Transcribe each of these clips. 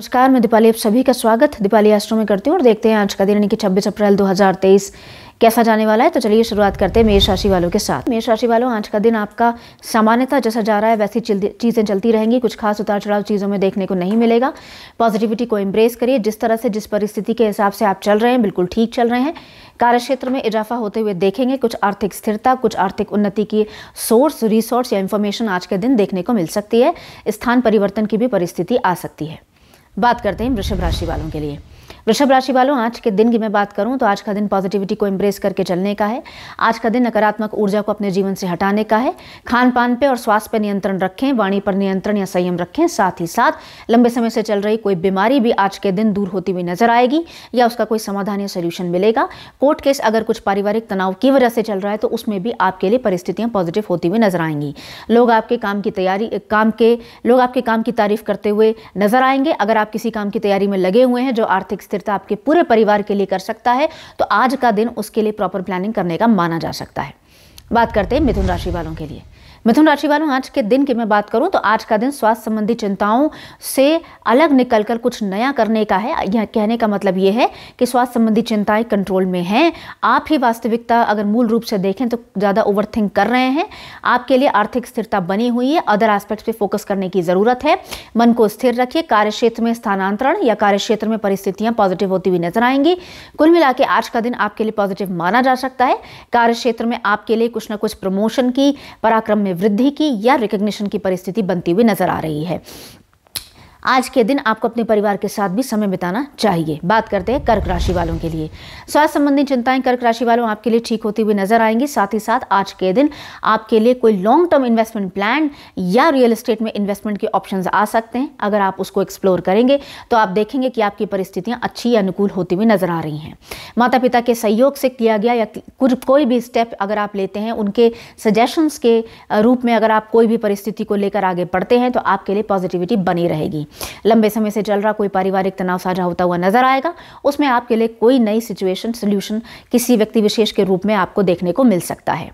नमस्कार मैं दीपाली आप सभी का स्वागत दीपाली आश्रम में करती हूँ और देखते हैं आज का दिन यानी कि 26 अप्रैल 2023 कैसा जाने वाला है तो चलिए शुरुआत करते हैं मेष राशि वालों के साथ मेष राशि वालों आज का दिन आपका सामान्यता जैसा जा रहा है वैसी चीज़ें चलती रहेंगी कुछ खास उतार चढ़ाव चीज़ों में देखने को नहीं मिलेगा पॉजिटिविटी को इम्प्रेस करिए जिस तरह से जिस परिस्थिति के हिसाब से आप चल रहे हैं बिल्कुल ठीक चल रहे हैं कार्यक्षेत्र में इजाफा होते हुए देखेंगे कुछ आर्थिक स्थिरता कुछ आर्थिक उन्नति की सोर्स रिसोर्स या इन्फॉर्मेशन आज के दिन देखने को मिल सकती है स्थान परिवर्तन की भी परिस्थिति आ सकती है बात करते हैं वृषभ राशि वालों के लिए वृषभ राशि वालों आज के दिन की मैं बात करूं तो आज का दिन पॉजिटिविटी को एम्ब्रेस करके चलने का है आज का दिन नकारात्मक ऊर्जा को अपने जीवन से हटाने का है खान पान पे और स्वास्थ्य पर नियंत्रण रखें वाणी पर नियंत्रण या संयम रखें साथ ही साथ लंबे समय से चल रही कोई बीमारी भी आज के दिन दूर होती हुई नजर आएगी या उसका कोई समाधान या सोल्यूशन मिलेगा कोर्ट केस अगर कुछ पारिवारिक तनाव की वजह से चल रहा है तो उसमें भी आपके लिए परिस्थितियाँ पॉजिटिव होती हुई नजर आएंगी लोग आपके काम की तैयारी काम के लोग आपके काम की तारीफ करते हुए नजर आएंगे अगर आप किसी काम की तैयारी में लगे हुए हैं जो आर्थिक स्थिति स्थिरता आपके पूरे परिवार के लिए कर सकता है तो आज का दिन उसके लिए प्रॉपर प्लानिंग करने का माना जा सकता है बात करते हैं मिथुन राशि वालों के लिए मिथुन राशि वालों आज के दिन की मैं बात करूं तो आज का दिन स्वास्थ्य संबंधी चिंताओं से अलग निकलकर कुछ नया करने का है यह कहने का मतलब ये है कि स्वास्थ्य संबंधी चिंताएं कंट्रोल में हैं आप ही वास्तविकता अगर मूल रूप से देखें तो ज़्यादा ओवरथिंक कर रहे हैं आपके लिए आर्थिक स्थिरता बनी हुई है अदर आस्पेक्ट्स पर फोकस करने की ज़रूरत है मन को स्थिर रखिए कार्यक्षेत्र में स्थानांतरण या कार्यक्षेत्र में परिस्थितियाँ पॉजिटिव होती हुई नजर आएंगी कुल मिला के आज का दिन आपके लिए पॉजिटिव माना जा सकता है कार्यक्षेत्र में आपके लिए कुछ ना कुछ प्रमोशन की पराक्रम में वृद्धि की या रिकग्निशन की परिस्थिति बनती हुई नजर आ रही है आज के दिन आपको अपने परिवार के साथ भी समय बिताना चाहिए बात करते हैं कर्क राशि वालों के लिए स्वास्थ्य संबंधी चिंताएं कर्क राशि वालों आपके लिए ठीक होती हुई नजर आएंगी साथ ही साथ आज के दिन आपके लिए कोई लॉन्ग टर्म इन्वेस्टमेंट प्लान या रियल इस्टेट में इन्वेस्टमेंट के ऑप्शन आ सकते हैं अगर आप उसको एक्सप्लोर करेंगे तो आप देखेंगे कि आपकी परिस्थितियां अच्छी या अनुकूल होती हुई नजर आ रही हैं माता पिता के सहयोग से किया गया या कुछ कोई भी स्टेप अगर आप लेते हैं उनके सजेशंस के रूप में अगर आप कोई भी परिस्थिति को लेकर आगे बढ़ते हैं तो आपके लिए पॉजिटिविटी बनी रहेगी लंबे समय से चल रहा कोई पारिवारिक तनाव साझा होता हुआ नजर आएगा उसमें आपके लिए कोई नई सिचुएशन सोल्यूशन किसी व्यक्ति विशेष के रूप में आपको देखने को मिल सकता है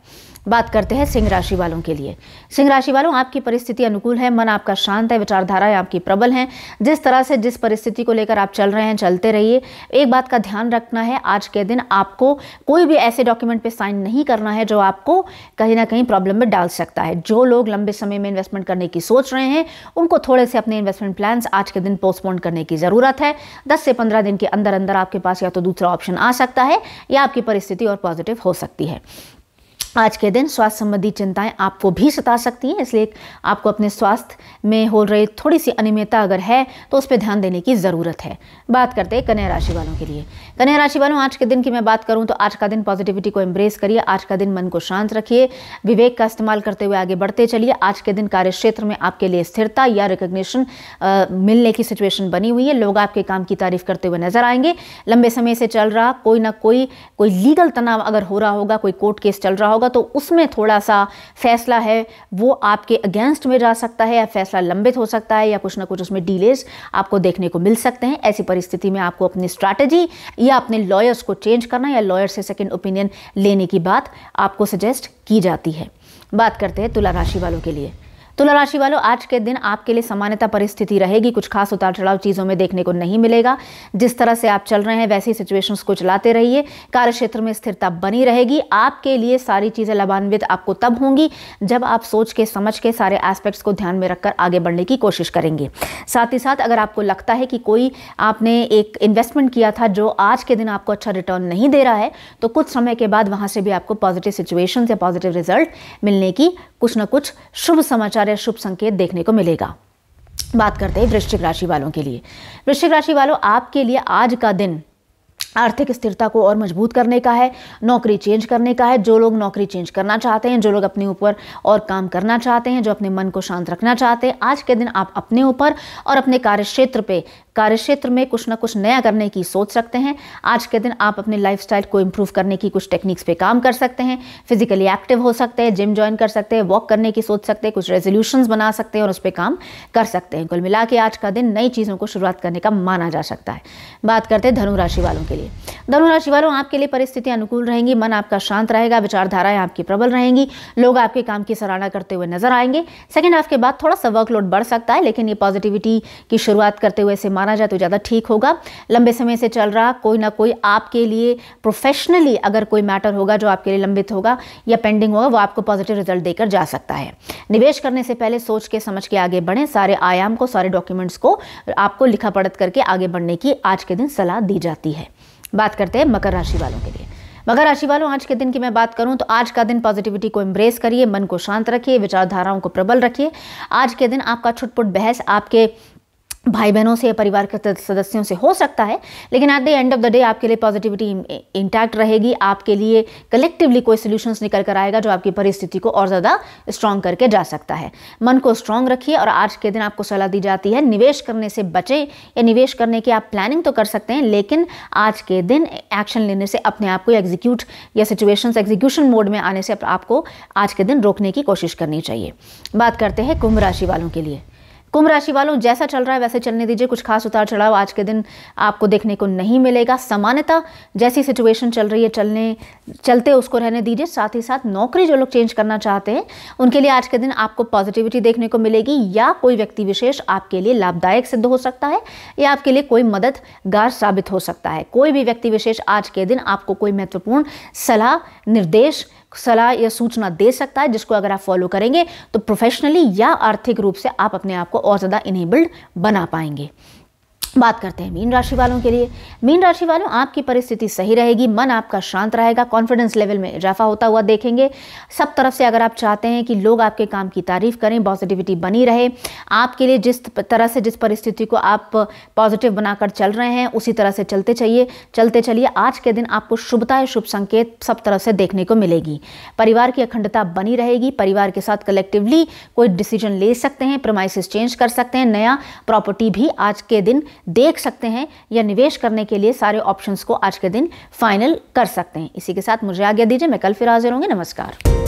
बात करते हैं सिंह राशि वालों के लिए सिंह राशि वालों आपकी परिस्थिति अनुकूल है मन आपका शांत है विचारधाराएं आपकी प्रबल हैं जिस तरह से जिस परिस्थिति को लेकर आप चल रहे हैं चलते रहिए एक बात का ध्यान रखना है आज के दिन आपको कोई भी ऐसे डॉक्यूमेंट पर साइन नहीं करना है जो आपको कहीं ना कहीं प्रॉब्लम में डाल सकता है जो लोग लंबे समय में इन्वेस्टमेंट करने की सोच रहे हैं उनको थोड़े से अपने इन्वेस्टमेंट प्लान्स आज के दिन पोस्टपोन करने की ज़रूरत है दस से पंद्रह दिन के अंदर अंदर आपके पास या तो दूसरा ऑप्शन आ सकता है या आपकी परिस्थिति और पॉजिटिव हो सकती है आज के दिन स्वास्थ्य संबंधी चिंताएं आपको भी सता सकती हैं इसलिए आपको अपने स्वास्थ्य में हो रही थोड़ी सी अनियमितता अगर है तो उस पर ध्यान देने की ज़रूरत है बात करते हैं कन्या राशि वालों के लिए कन्या राशि वालों आज के दिन की मैं बात करूं तो आज का दिन पॉजिटिविटी को एम्ब्रेस करिए आज का दिन मन को शांत रखिए विवेक का इस्तेमाल करते हुए आगे बढ़ते चलिए आज के दिन कार्य क्षेत्र में आपके लिए स्थिरता या रिकोगशन मिलने की सिचुएशन बनी हुई है लोग आपके काम की तारीफ करते हुए नजर आएंगे लंबे समय से चल रहा कोई ना कोई कोई लीगल तनाव अगर हो रहा होगा कोई कोर्ट केस चल रहा होगा होगा तो उसमें थोड़ा सा फैसला है वो आपके अगेंस्ट में जा सकता है या फैसला लंबित हो सकता है या कुछ ना कुछ उसमें डीलेस आपको देखने को मिल सकते हैं ऐसी परिस्थिति में आपको अपनी स्ट्रैटेजी या अपने लॉयर्स को चेंज करना या लॉयर से सेकेंड ओपिनियन लेने की बात आपको सजेस्ट की जाती है बात करते हैं तुला राशि वालों के लिए तुला राशि वालों आज के दिन आपके लिए सामान्यता परिस्थिति रहेगी कुछ खास उतार चढ़ाव चीज़ों में देखने को नहीं मिलेगा जिस तरह से आप चल रहे हैं वैसी सिचुएशंस को चलाते रहिए कार्य क्षेत्र में स्थिरता बनी रहेगी आपके लिए सारी चीज़ें लाभान्वित आपको तब होंगी जब आप सोच के समझ के सारे एस्पेक्ट्स को ध्यान में रखकर आगे बढ़ने की कोशिश करेंगे साथ ही साथ अगर आपको लगता है कि कोई आपने एक इन्वेस्टमेंट किया था जो आज के दिन आपको अच्छा रिटर्न नहीं दे रहा है तो कुछ समय के बाद वहां से भी आपको पॉजिटिव सिचुएशन या पॉजिटिव रिजल्ट मिलने की कुछ ना कुछ शुभ समाचार सारे शुभ संकेत देखने को मिलेगा बात करते हैं वृश्चिक राशि वालों के लिए वृश्चिक राशि वालों आपके लिए आज का दिन आर्थिक स्थिरता को और मजबूत करने का है नौकरी चेंज करने का है जो लोग नौकरी चेंज करना चाहते हैं जो लोग अपने ऊपर और काम करना चाहते हैं जो अपने मन को शांत रखना चाहते हैं आज के दिन आप अपने ऊपर और अपने कार्य क्षेत्र पर कार्यक्षेत्र में कुछ ना कुछ नया करने की सोच सकते हैं आज के दिन आप अपने लाइफ को इम्प्रूव करने की कुछ टेक्निक्स पर काम कर सकते हैं फिजिकली एक्टिव हो सकते हैं जिम ज्वाइन कर सकते हैं वॉक करने की सोच सकते हैं कुछ रेजोल्यूशन बना सकते हैं और उस पर काम कर सकते हैं कुल मिला के आज का दिन नई चीज़ों को शुरुआत करने का माना जा सकता है बात करते हैं धनुराशि वालों के लिए धनुराशि वालों आपके लिए परिस्थितियाँ अनुकूल रहेंगी मन आपका शांत रहेगा विचारधाराएं आपकी प्रबल रहेंगी लोग आपके काम की सराहना करते हुए नजर आएंगे सेकेंड हाफ के बाद थोड़ा सा वर्कलोड बढ़ सकता है लेकिन ये पॉजिटिविटी की शुरुआत करते हुए इसे माना जाए तो ज़्यादा ठीक होगा लंबे समय से चल रहा कोई ना कोई आपके लिए प्रोफेशनली अगर कोई मैटर होगा जो आपके लिए लंबित होगा या पेंडिंग होगा वो आपको पॉजिटिव रिजल्ट देकर जा सकता है निवेश करने से पहले सोच के समझ के आगे बढ़ें सारे आयाम को सारे डॉक्यूमेंट्स को आपको लिखा पढ़त करके आगे बढ़ने की आज के दिन सलाह दी जाती है बात करते हैं मकर राशि वालों के लिए मगर राशि वालों आज के दिन की मैं बात करूं तो आज का दिन पॉजिटिविटी को एम्ब्रेस करिए मन को शांत रखिए विचारधाराओं को प्रबल रखिए आज के दिन आपका छुटपुट बहस आपके भाई बहनों से या परिवार के सदस्यों से हो सकता है लेकिन at the end of the day आपके लिए पॉजिटिविटी इंटैक्ट रहेगी आपके लिए कलेक्टिवली कोई सोल्यूशंस निकल कर आएगा जो आपकी परिस्थिति को और ज़्यादा स्ट्रांग करके जा सकता है मन को स्ट्रांग रखिए और आज के दिन आपको सलाह दी जाती है निवेश करने से बचें या निवेश करने की आप प्लानिंग तो कर सकते हैं लेकिन आज के दिन एक्शन लेने से अपने आप को एग्जीक्यूट या सिचुएशन एग्जीक्यूशन मोड में आने से आपको आज के दिन रोकने की कोशिश करनी चाहिए बात करते हैं कुंभ राशि वालों के लिए कुंभ राशि वालों जैसा चल रहा है वैसे चलने दीजिए कुछ खास उतार चढ़ाव आज के दिन आपको देखने को नहीं मिलेगा सामान्यता जैसी सिचुएशन चल रही है चलने चलते उसको रहने दीजिए साथ ही साथ नौकरी जो लोग चेंज करना चाहते हैं उनके लिए आज के दिन आपको पॉजिटिविटी देखने को मिलेगी या कोई व्यक्ति विशेष आपके लिए लाभदायक सिद्ध हो सकता है या आपके लिए कोई मददगार साबित हो सकता है कोई भी व्यक्ति विशेष आज के दिन आपको कोई महत्वपूर्ण सलाह निर्देश सलाह या सूचना दे सकता है जिसको अगर आप फॉलो करेंगे तो प्रोफेशनली या आर्थिक रूप से आप अपने आप को और ज़्यादा इनेबल्ड बना पाएंगे बात करते हैं मीन राशि वालों के लिए मीन राशि वालों आपकी परिस्थिति सही रहेगी मन आपका शांत रहेगा कॉन्फिडेंस लेवल में इजाफा होता हुआ देखेंगे सब तरफ से अगर आप चाहते हैं कि लोग आपके काम की तारीफ करें पॉजिटिविटी बनी रहे आपके लिए जिस तरह से जिस परिस्थिति को आप पॉजिटिव बनाकर चल रहे हैं उसी तरह से चलते चाहिए चलते चलिए आज के दिन आपको शुभताएं शुभ संकेत सब तरफ से देखने को मिलेगी परिवार की अखंडता बनी रहेगी परिवार के साथ कलेक्टिवली कोई डिसीजन ले सकते हैं प्रोमाइसिस चेंज कर सकते हैं नया प्रॉपर्टी भी आज के दिन देख सकते हैं या निवेश करने के लिए सारे ऑप्शंस को आज के दिन फाइनल कर सकते हैं इसी के साथ मुझे आज्ञा दीजिए मैं कल फिर हाजिर होंगे नमस्कार